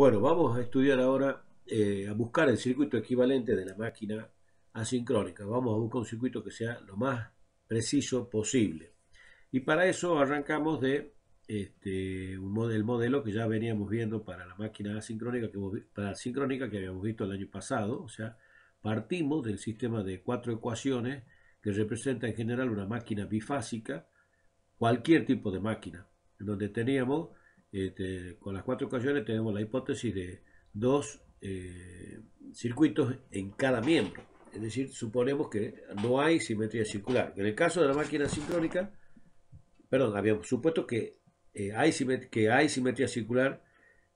Bueno, vamos a estudiar ahora, eh, a buscar el circuito equivalente de la máquina asincrónica. Vamos a buscar un circuito que sea lo más preciso posible. Y para eso arrancamos de este, un modelo que ya veníamos viendo para la máquina asincrónica que, para que habíamos visto el año pasado. O sea, partimos del sistema de cuatro ecuaciones que representa en general una máquina bifásica, cualquier tipo de máquina, en donde teníamos este, con las cuatro ocasiones tenemos la hipótesis de dos eh, circuitos en cada miembro. Es decir, suponemos que no hay simetría circular. En el caso de la máquina sincrónica, perdón, habíamos supuesto eh, que, hay, simetría, que hay circular,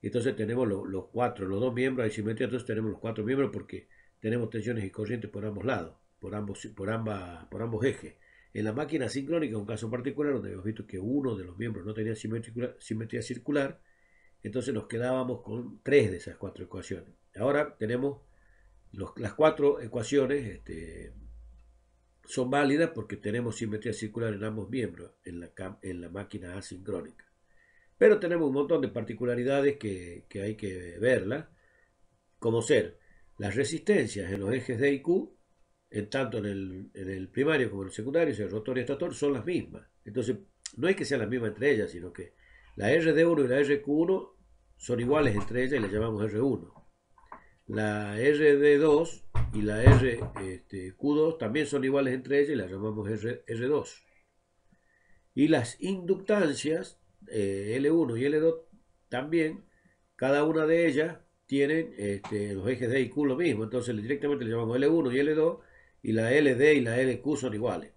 entonces tenemos los cuatro, los dos miembros hay simetría, entonces tenemos los cuatro miembros porque tenemos tensiones y corrientes por ambos lados, por ambos, por ambas, por ambos ejes. En la máquina asincrónica, un caso particular donde hemos visto que uno de los miembros no tenía simetría circular, entonces nos quedábamos con tres de esas cuatro ecuaciones. Ahora tenemos las cuatro ecuaciones este, son válidas porque tenemos simetría circular en ambos miembros en la, máquina asincrónica. Pero tenemos un montón de particularidades que, que hay que verlas, como ser las resistencias en los ejes de IQ tanto en el, primario como en el secundario, o el rotor y estator, son las mismas. Entonces, no es que sean las mismas entre ellas, sino que la RD1 y la RQ1 son iguales entre ellas y las llamamos R1. La RD2 y la RQ2 este, también son iguales entre ellas y las llamamos R, 2 Y las inductancias eh, L1 y L2 también, cada una de ellas tienen este, los ejes D y Q lo mismo, entonces directamente le llamamos L1 y L2 y la LD y la LQ son iguales.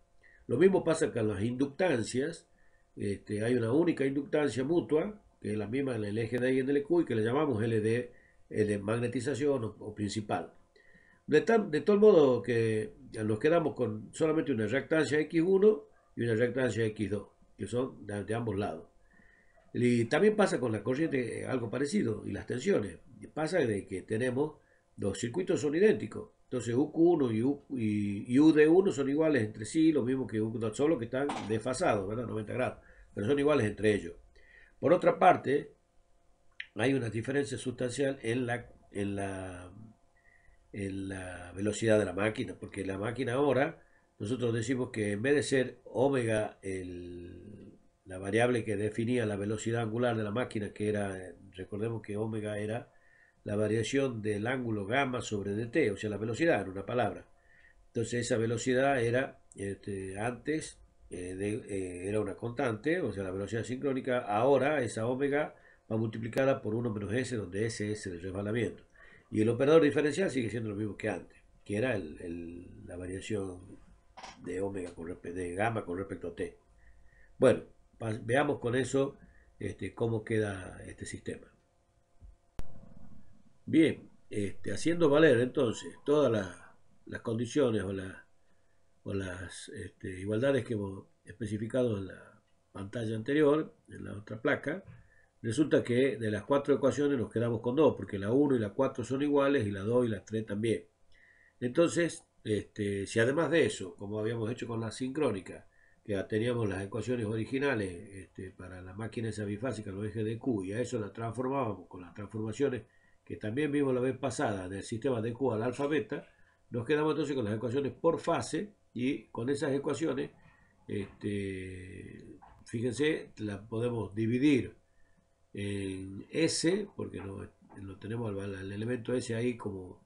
Lo mismo pasa con las inductancias. Este, hay una única inductancia mutua, que es la misma en el eje D y en el Lq y que le llamamos LD de magnetización o, principal. De, tal, de modo que nos quedamos con solamente una reactancia X1 y una reactancia X2, que son de, ambos lados. Y también pasa con la corriente eh, algo parecido y las tensiones. Pasa de que tenemos, dos circuitos son idénticos, entonces UQ1 y, U, y, UD1 son iguales entre sí, lo mismo que UQ2, solo que están desfasados, ¿verdad? 90 grados, pero son iguales entre ellos. Por otra parte, hay una diferencia sustancial en la, en la, en la velocidad de la máquina, porque la máquina ahora, nosotros decimos que en vez de ser omega la variable que definía la velocidad angular de la máquina, que era, recordemos que omega era la variación del ángulo gamma sobre dt, o sea, la velocidad, en una palabra. Entonces esa velocidad era, este, antes eh, eh, era una constante, o sea, la velocidad sincrónica, ahora esa omega va multiplicada por 1 menos s, donde s es el resbalamiento. Y el operador diferencial sigue siendo lo mismo que antes, que era la variación de omega con, de gamma con respecto a t. Bueno, veamos con eso este, cómo queda este sistema. Bien, este, haciendo valer entonces todas las condiciones o, las este, igualdades que hemos especificado en la pantalla anterior, en la otra placa, resulta que de las cuatro ecuaciones nos quedamos con dos, porque la 1 y la 4 son iguales y la 2 y la 3 también. Entonces, este, si además de eso, como habíamos hecho con la sincrónica, que teníamos las ecuaciones originales para la máquina esa bifásica, los ejes de Q, y a eso la transformábamos con las transformaciones que también vimos la vez pasada del sistema de Q al alfa-beta, nos quedamos entonces con las ecuaciones por fase y con esas ecuaciones, este, fíjense, las podemos dividir en S, porque tenemos el, elemento S ahí como,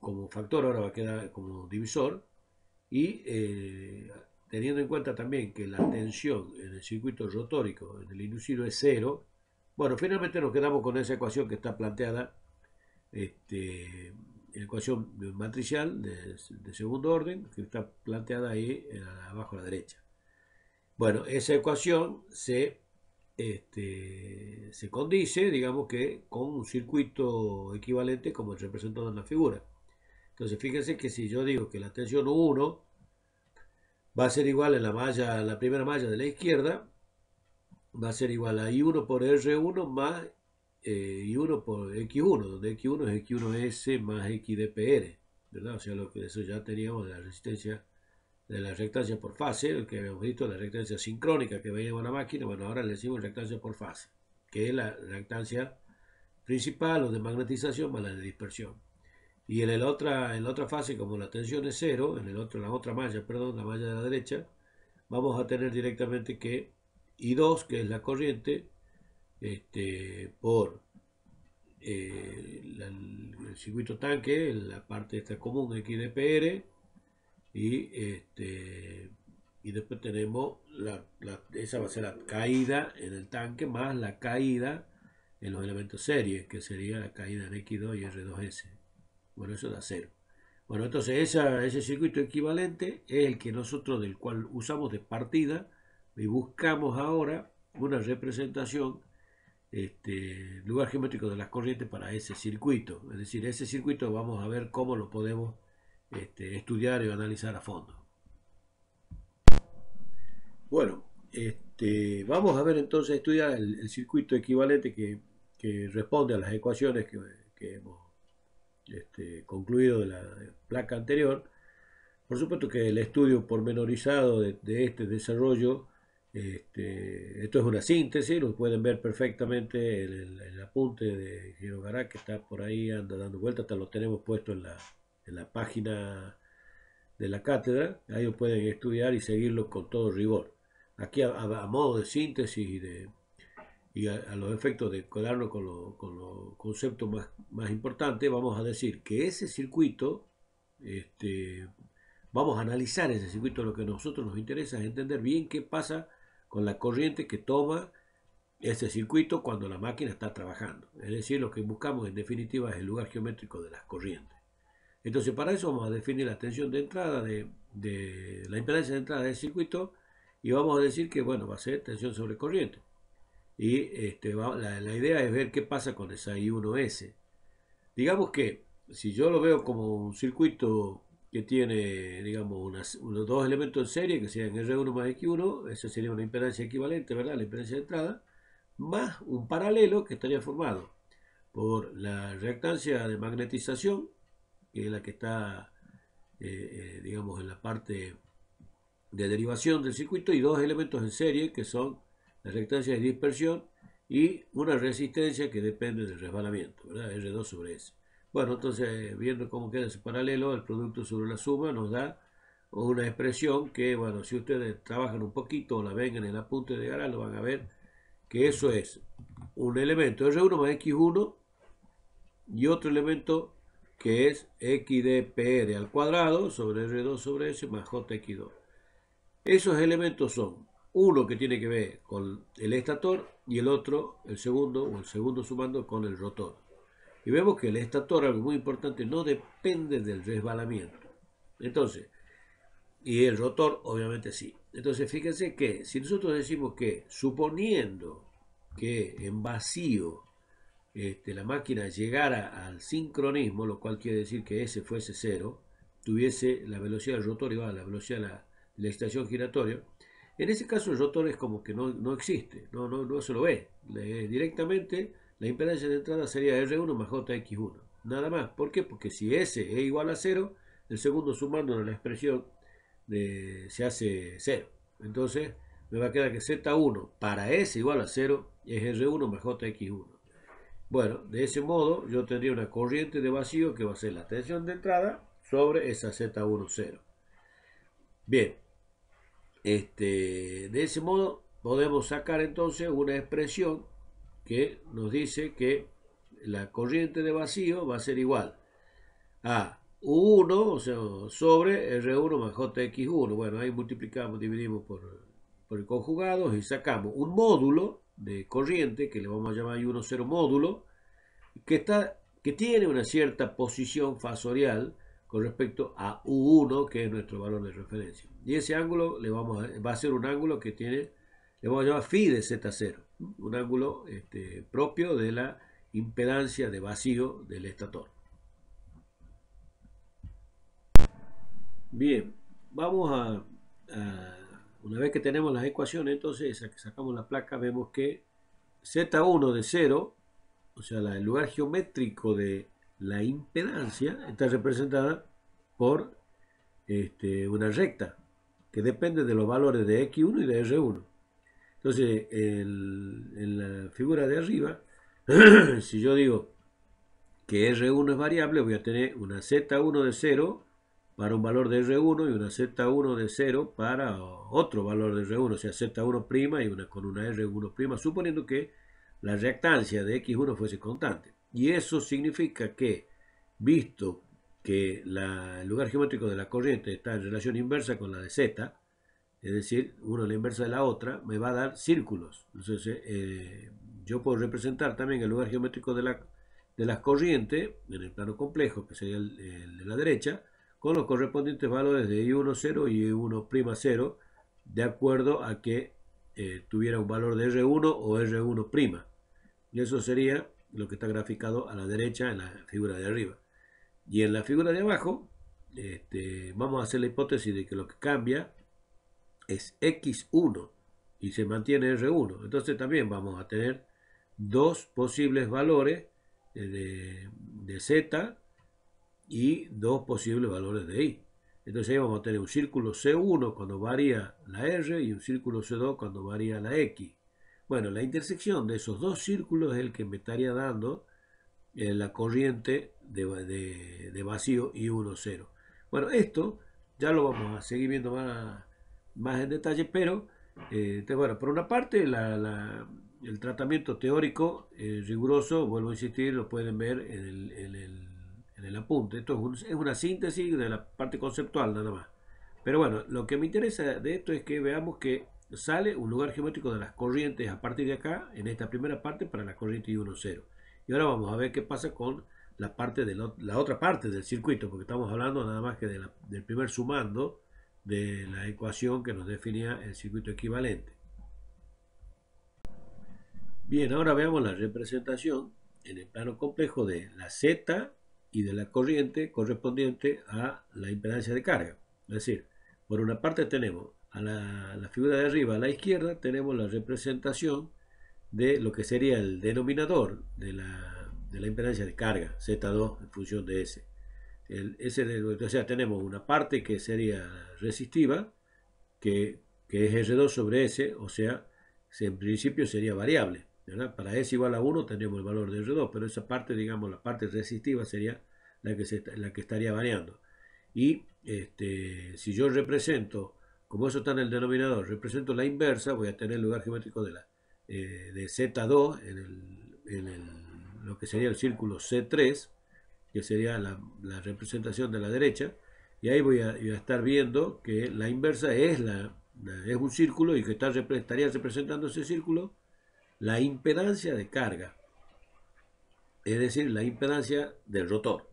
como factor, ahora va a quedar como divisor, y eh, teniendo en cuenta también que la tensión en el circuito rotórico, en el inducido, es cero, bueno, finalmente nos quedamos con esa ecuación que está planteada, este, la ecuación matricial de, segundo orden, que está planteada ahí abajo a la derecha. Bueno, esa ecuación este, se, condice, digamos que, con un circuito equivalente como el representado en la figura. Entonces, fíjense que si yo digo que la tensión 1 va a ser igual a la malla, la primera malla de la izquierda, va a ser igual a I1 por R1 más eh, I1 por X1, donde X1 es X1S más XDPR, ¿verdad? O sea, lo que eso ya teníamos de la resistencia, de la rectancia por fase, el que habíamos visto, la rectancia sincrónica que veía en la máquina, bueno, ahora le decimos rectancia por fase, que es la rectancia principal o de magnetización más la de dispersión. Y en, la otra, en la otra fase, como la tensión es cero, en el otro, la otra malla, perdón, la malla de la derecha, vamos a tener directamente que y 2, que es la corriente, este, por eh, el circuito tanque, la parte esta común XDPR, y, este, y después tenemos, la, esa va a ser la caída en el tanque, más la caída en los elementos series, que sería la caída en X2 y R2S. Bueno, eso da cero. Bueno, entonces ese circuito equivalente es el que nosotros del cual usamos de partida y buscamos ahora una representación este, lugar geométrico de las corrientes para ese circuito. Es decir, ese circuito vamos a ver cómo lo podemos este, estudiar y analizar a fondo. Bueno, este, vamos a ver entonces estudiar el, circuito equivalente que, responde a las ecuaciones que, hemos este, concluido de la placa anterior. Por supuesto que el estudio pormenorizado de este desarrollo este, esto es una síntesis, lo pueden ver perfectamente en el, apunte de Giro que está por ahí, anda dando vueltas, hasta lo tenemos puesto en la, en la página de la cátedra, ahí lo pueden estudiar y seguirlo con todo rigor. Aquí a, modo de síntesis y, de, a, los efectos de colarlo con, con los conceptos más, más importantes, vamos a decir que ese circuito, este, vamos a analizar ese circuito, lo que a nosotros nos interesa es entender bien qué pasa con la corriente que toma ese circuito cuando la máquina está trabajando. Es decir, lo que buscamos en definitiva es el lugar geométrico de las corrientes. Entonces para eso vamos a definir la tensión de entrada, de, la impedancia de entrada del circuito y vamos a decir que bueno va a ser tensión sobre corriente. Y este, la, idea es ver qué pasa con esa I1S. Digamos que si yo lo veo como un circuito que tiene, digamos, dos elementos en serie, que sean R1 más X1, eso sería una impedancia equivalente, ¿verdad? La impedancia de entrada, más un paralelo que estaría formado por la reactancia de magnetización, que es la que está, eh, eh, digamos, en la parte de derivación del circuito, y dos elementos en serie, que son la reactancia de dispersión y una resistencia que depende del resbalamiento, ¿verdad? R2 sobre S. Bueno, entonces, viendo cómo queda ese paralelo, el producto sobre la suma nos da una expresión que, bueno, si ustedes trabajan un poquito o la ven en el apunte de Gara, lo van a ver que eso es un elemento R1 más X1 y otro elemento que es XDPR al cuadrado sobre R2 sobre S más JX2. Esos elementos son uno que tiene que ver con el estator y el otro, el segundo o el segundo sumando con el rotor. Y vemos que el estator, algo muy importante, no depende del resbalamiento. Entonces, y el rotor obviamente sí. Entonces fíjense que si nosotros decimos que suponiendo que en vacío este, la máquina llegara al sincronismo, lo cual quiere decir que ese fuese cero, tuviese la velocidad del rotor igual a la velocidad de la, estación giratoria, en ese caso el rotor es como que no, existe, no, no, se lo ve. directamente la impedancia de entrada sería R1 más JX1. Nada más. ¿Por qué? Porque si S es igual a 0, el segundo sumando en la expresión se hace 0. Entonces me va a quedar que Z1 para S igual a 0 es R1 más JX1. Bueno, de ese modo yo tendría una corriente de vacío que va a ser la tensión de entrada sobre esa Z1, 0. Bien, este, de ese modo podemos sacar entonces una expresión que nos dice que la corriente de vacío va a ser igual a U1, sobre R1 más JX1. Bueno, ahí multiplicamos, dividimos por, por el conjugado y sacamos un módulo de corriente, que le vamos a llamar i 10 módulo, que, está, que tiene una cierta posición fasorial con respecto a U1, que es nuestro valor de referencia. Y ese ángulo le vamos va a ser un ángulo que tiene, le vamos a llamar phi de Z0 un ángulo este, propio de la impedancia de vacío del estator. Bien, vamos a, una vez que tenemos las ecuaciones, entonces sacamos la placa, vemos que Z1 de 0, o sea, el lugar geométrico de la impedancia, está representada por este, una recta que depende de los valores de X1 y de R1. Entonces, en la figura de arriba, si yo digo que R1 es variable, voy a tener una Z1 de 0 para un valor de R1 y una Z1 de 0 para otro valor de R1, o sea, Z1' y una con una R1', suponiendo que la reactancia de X1 fuese constante. Y eso significa que, visto que el lugar geométrico de la corriente está en relación inversa con la de Z, es decir, uno la inversa de la otra, me va a dar círculos. Entonces, eh, yo puedo representar también el lugar geométrico de la, de las corrientes, en el plano complejo, que sería el, de la derecha, con los correspondientes valores de i 0 y I1'0, de acuerdo a que eh, tuviera un valor de R1 o R1'. Y eso sería lo que está graficado a la derecha en la figura de arriba. Y en la figura de abajo, este, vamos a hacer la hipótesis de que lo que cambia es x1 y se mantiene r1. Entonces también vamos a tener dos posibles valores de, z y dos posibles valores de y. Entonces ahí vamos a tener un círculo C1 cuando varía la R y un círculo C2 cuando varía la X. Bueno, la intersección de esos dos círculos es el que me estaría dando eh, la corriente de, vacío I1, 0. Bueno, esto ya lo vamos a seguir viendo más más en detalle, pero eh, bueno, por una parte el tratamiento teórico eh, riguroso, vuelvo a insistir, lo pueden ver en el, en el, en el apunte. Esto es, una síntesis de la parte conceptual nada más. Pero bueno, lo que me interesa de esto es que veamos que sale un lugar geométrico de las corrientes a partir de acá, en esta primera parte, para la corriente I1, 0. Y ahora vamos a ver qué pasa con la, parte de la, otra parte del circuito, porque estamos hablando nada más que del primer sumando de la ecuación que nos definía el circuito equivalente. Bien, ahora veamos la representación en el plano complejo de la Z y de la corriente correspondiente a la impedancia de carga. Es decir, por una parte tenemos a la, figura de arriba, a la izquierda, tenemos la representación de lo que sería el denominador de la, de la impedancia de carga, Z2 en función de S ese, o sea, tenemos una parte que sería resistiva, que, es R2 sobre S, o sea, en principio sería variable. Para S igual a 1 tenemos el valor de R2, pero esa parte, digamos, la parte resistiva sería la que, se, la que estaría variando. Y este, si yo represento, como eso está en el denominador, represento la inversa, voy a tener el lugar geométrico de, la, eh, de Z2 en, lo que sería el círculo C3, que sería la, representación de la derecha, y ahí voy a, estar viendo que la inversa es, la, es un círculo y que está, estaría representando ese círculo la impedancia de carga, es decir, la impedancia del rotor.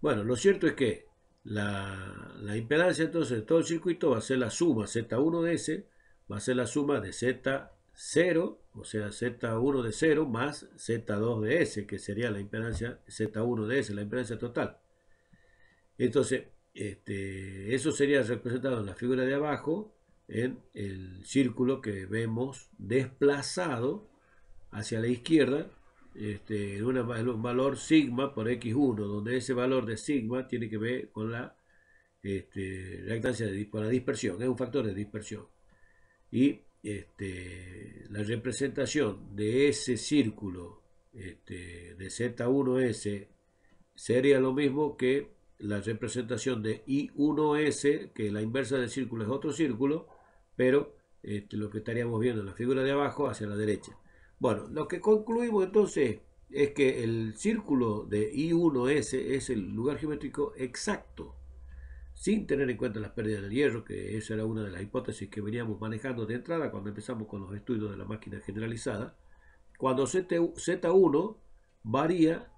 Bueno, lo cierto es que la, impedancia entonces de todo el circuito va a ser la suma Z1 de S, va a ser la suma de Z 0, o sea, Z1 de 0 más Z2 de S, que sería la impedancia Z1 de S, la impedancia total. Entonces, este, eso sería representado en la figura de abajo, en el círculo que vemos desplazado hacia la izquierda, este, en, un valor sigma por x1, donde ese valor de sigma tiene que ver con la este, de, con la dispersión, es un factor de dispersión. Y este, la representación de ese círculo este, de Z1S sería lo mismo que la representación de I1S, que la inversa del círculo es otro círculo, pero este, lo que estaríamos viendo en la figura de abajo hacia la derecha. Bueno, lo que concluimos entonces es que el círculo de I1S es el lugar geométrico exacto sin tener en cuenta las pérdidas del hierro, que esa era una de las hipótesis que veníamos manejando de entrada cuando empezamos con los estudios de la máquina generalizada, cuando Z1 varía,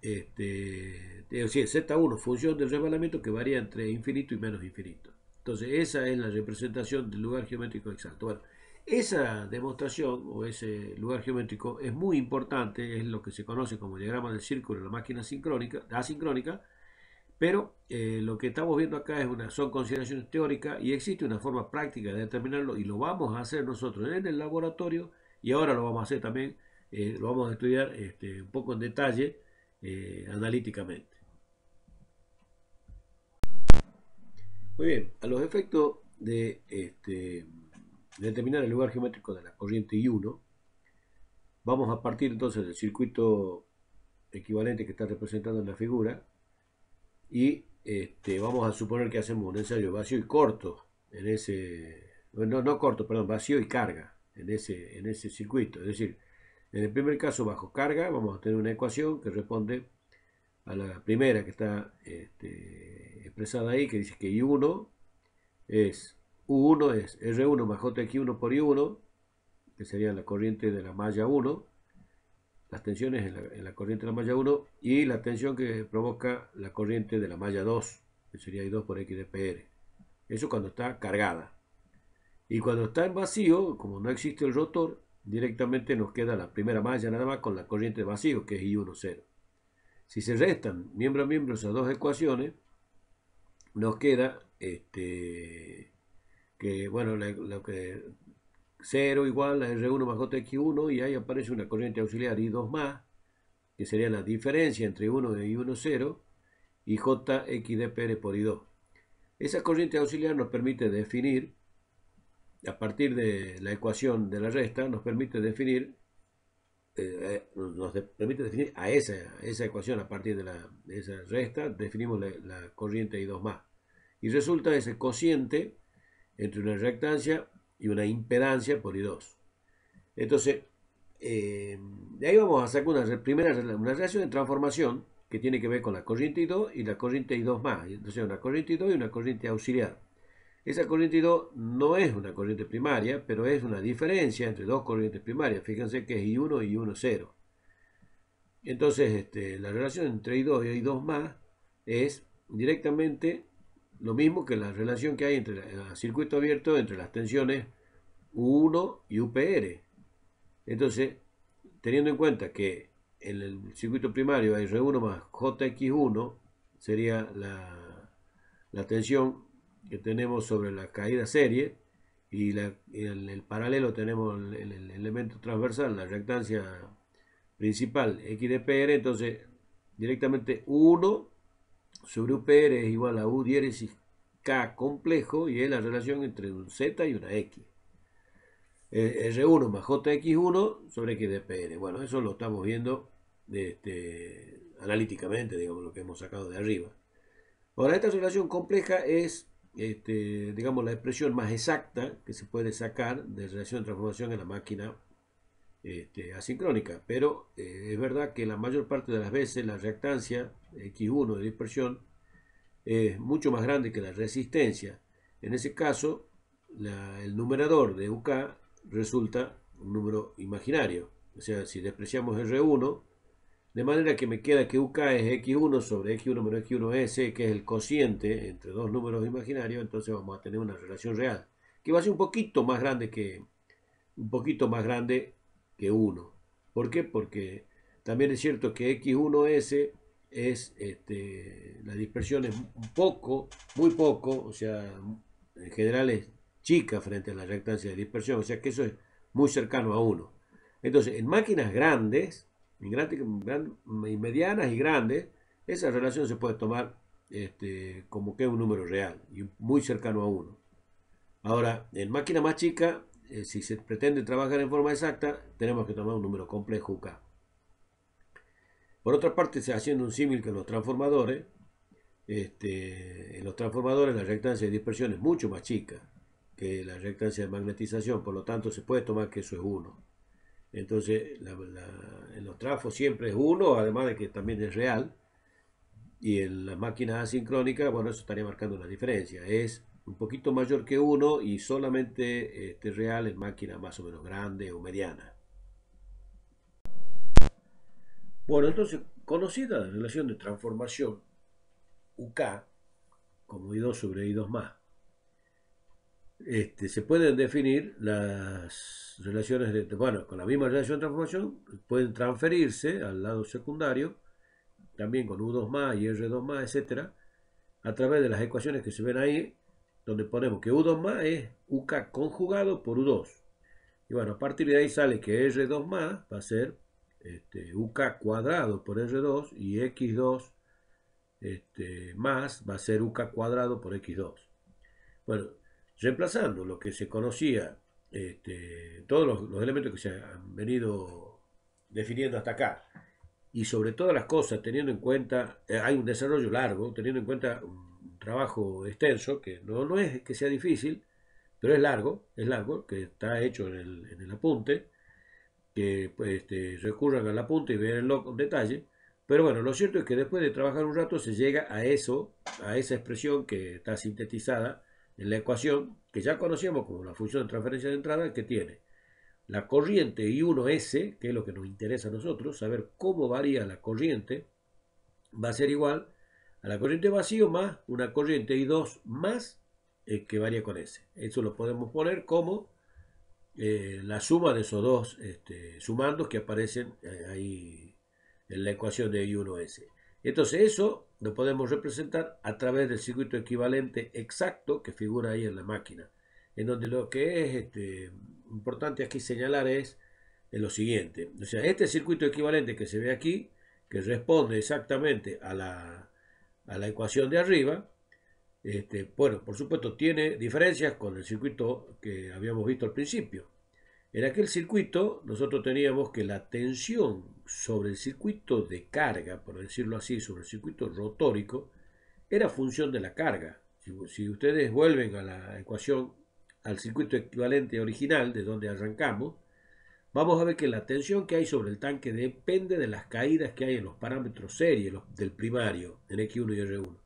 este, es decir, Z1, función del rebalamiento que varía entre infinito y menos infinito. Entonces, esa es la representación del lugar geométrico exacto. Bueno, esa demostración o ese lugar geométrico es muy importante, es lo que se conoce como diagrama del círculo de la máquina sincrónica, asincrónica, pero eh, lo que estamos viendo acá es una, son consideraciones teóricas y existe una forma práctica de determinarlo y lo vamos a hacer nosotros en el laboratorio y ahora lo vamos a hacer también, eh, lo vamos a estudiar este, un poco en detalle eh, analíticamente. Muy bien, a los efectos de, este, determinar el lugar geométrico de la corriente I1, vamos a partir entonces del circuito equivalente que está representado en la figura, y este, vamos a suponer que hacemos un ensayo vacío y corto en ese, no, no corto, perdón, vacío y carga en ese, en ese circuito. Es decir, en el primer caso bajo carga vamos a tener una ecuación que responde a la primera que está este, expresada ahí, que dice que I1 es U1 es R1 más JX1 por I1, que sería la corriente de la malla 1, las tensiones en la, corriente de la malla 1 y la tensión que provoca la corriente de la malla 2, que sería I2 por X de PR. Eso cuando está cargada. Y cuando está en vacío, como no existe el rotor, directamente nos queda la primera malla nada más con la corriente de vacío, que es I1, 0. Si se restan miembro a miembro esas dos ecuaciones, nos queda este, que, bueno, lo que 0 igual a R1 más JX1 y ahí aparece una corriente auxiliar I2 más, que sería la diferencia entre 1 y 1, 0, y JXDPR por I2. Esa corriente auxiliar nos permite definir, a partir de la ecuación de la resta, nos permite definir, eh, eh, nos permite definir a esa, ecuación, a partir de, la, esa resta, definimos la, corriente I2 más. Y resulta ese cociente entre una reactancia y una impedancia por I2. Entonces, eh, de ahí vamos a sacar una primera una relación de transformación que tiene que ver con la corriente I2 y la corriente I2 más. Entonces, una corriente I2 y una corriente auxiliar. Esa corriente I2 no es una corriente primaria, pero es una diferencia entre dos corrientes primarias. Fíjense que es I1 y I1,0. Entonces, este, la relación entre I2 y I2 más es directamente lo mismo que la relación que hay entre el circuito abierto, entre las tensiones U1 y UPR. Entonces, teniendo en cuenta que en el circuito primario hay R1 más JX1, sería la, tensión que tenemos sobre la caída serie y, en el, paralelo tenemos el, elemento transversal, la reactancia principal XDPR, entonces directamente 1 sobre UPR es igual a U diéresis K complejo y es la relación entre un Z y una X. Eh, R1 más JX1 sobre X de PR. Bueno, eso lo estamos viendo este, analíticamente, digamos, lo que hemos sacado de arriba. Ahora, esta relación compleja es, este, digamos, la expresión más exacta que se puede sacar de relación de transformación en la máquina este, asincrónica, pero eh, es verdad que la mayor parte de las veces la reactancia X1 de dispersión es mucho más grande que la resistencia. En ese caso, el numerador de UK resulta un número imaginario. O sea, si despreciamos R1, de manera que me queda que UK es X1 sobre X1 menos X1S, que es el cociente entre dos números imaginarios, entonces vamos a tener una relación real, que va a ser un poquito más grande que un poquito más grande que 1. ¿Por qué? Porque también es cierto que X1S es, este, la dispersión es un poco, muy poco, o sea, en general es chica frente a la reactancia de dispersión, o sea que eso es muy cercano a 1. Entonces, en máquinas grandes, medianas y grandes, esa relación se puede tomar este, como que es un número real y muy cercano a 1. Ahora, en máquina más chica eh, si se pretende trabajar en forma exacta, tenemos que tomar un número complejo K. Por otra parte, se haciendo un símil con los transformadores, este, en los transformadores la reactancia de dispersión es mucho más chica que la reactancia de magnetización, por lo tanto se puede tomar que eso es 1. Entonces, en los trafos siempre es 1, además de que también es real, y en las máquinas asincrónicas, bueno, eso estaría marcando una diferencia, es un poquito mayor que 1 y solamente este, real en máquina más o menos grande o mediana. Bueno, entonces, conocida la relación de transformación UK como I2 sobre I2 más, este, se pueden definir las relaciones, de, bueno, con la misma relación de transformación pueden transferirse al lado secundario, también con U2 más y R2 más, etc., a través de las ecuaciones que se ven ahí, donde ponemos que U2 más es UK conjugado por U2. Y bueno, a partir de ahí sale que R2 más va a ser este, UK cuadrado por R2 y X2 este, más va a ser UK cuadrado por X2. Bueno, reemplazando lo que se conocía, este, todos los, elementos que se han venido definiendo hasta acá, y sobre todas las cosas, teniendo en cuenta, eh, hay un desarrollo largo, teniendo en cuenta trabajo extenso, que no, no es que sea difícil, pero es largo, es largo, que está hecho en el, apunte, que recurran pues, este, al apunte y veanlo con detalle. Pero bueno, lo cierto es que después de trabajar un rato se llega a eso, a esa expresión que está sintetizada en la ecuación, que ya conocíamos como la función de transferencia de entrada, que tiene la corriente I1S, que es lo que nos interesa a nosotros, saber cómo varía la corriente, va a ser igual la corriente vacío más una corriente i 2 más eh, que varía con S. Eso lo podemos poner como eh, la suma de esos dos este, sumandos que aparecen eh, ahí en la ecuación de I1S. Entonces eso lo podemos representar a través del circuito equivalente exacto que figura ahí en la máquina. En donde lo que es este, importante aquí señalar es lo siguiente. O sea, este circuito equivalente que se ve aquí, que responde exactamente a la, a la ecuación de arriba. Este, bueno, por supuesto tiene diferencias con el circuito que habíamos visto al principio. En aquel circuito nosotros teníamos que la tensión sobre el circuito de carga, por decirlo así, sobre el circuito rotórico, era función de la carga. si ustedes vuelven a la ecuación, al circuito equivalente original de donde arrancamos, Vamos a ver que la tensión que hay sobre el tanque depende de las caídas que hay en los parámetros serie del primario, en X1 y R1.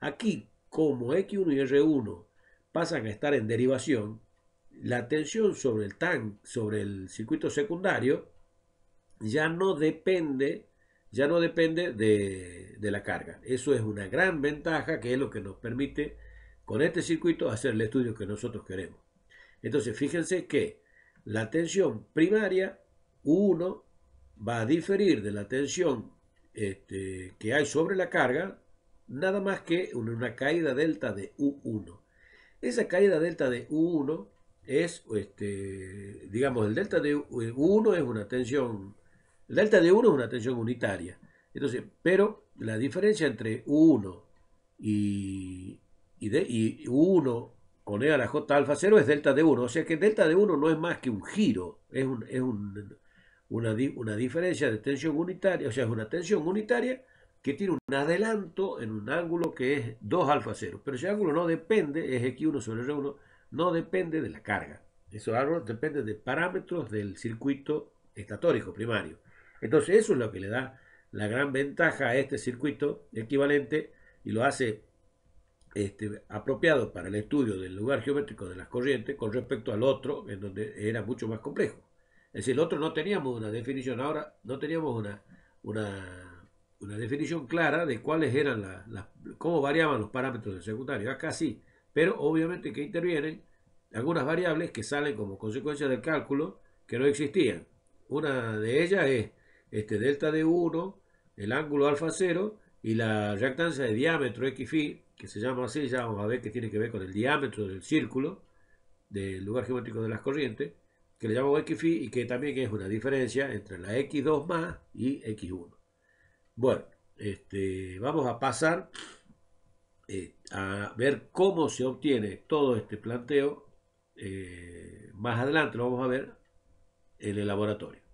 Aquí, como X1 y R1 pasan a estar en derivación, la tensión sobre el tanque, sobre el circuito secundario, ya no depende, ya no depende de la carga. Eso es una gran ventaja que es lo que nos permite con este circuito hacer el estudio que nosotros queremos. Entonces, fíjense que la tensión primaria, U1 va a diferir de la tensión este, que hay sobre la carga, nada más que una caída delta de U1. Esa caída delta de U1 es, este, digamos, el delta de U1 es una tensión, delta de 1 es una tensión unitaria. Entonces, pero la diferencia entre U1 y, y U1 con E a la J alfa 0 es delta de 1. O sea que delta de 1 no es más que un giro, es, una, una, diferencia de tensión unitaria, o sea, es una tensión unitaria que tiene un adelanto en un ángulo que es 2 alfa 0. Pero ese ángulo no depende, es X1 sobre R1, no depende de la carga. eso ángulo depende de parámetros del circuito estatórico primario. Entonces eso es lo que le da la gran ventaja a este circuito equivalente y lo hace este, apropiado para el estudio del lugar geométrico de las corrientes con respecto al otro, en donde era mucho más complejo. Es decir, el otro no teníamos una definición, ahora no teníamos una, una, definición clara de cuáles eran las, cómo variaban los parámetros del secundario. Acá sí, pero obviamente que intervienen algunas variables que salen como consecuencia del cálculo que no existían. Una de ellas es este delta de 1, el ángulo alfa 0 y la reactancia de diámetro x phi que se llama así, ya vamos a ver que tiene que ver con el diámetro del círculo, del lugar geométrico de las corrientes, que le llamo x y que también es una diferencia entre la x2 más y x1. Bueno, este, vamos a pasar eh, a ver cómo se obtiene todo este planteo. Eh, más adelante lo vamos a ver en el laboratorio.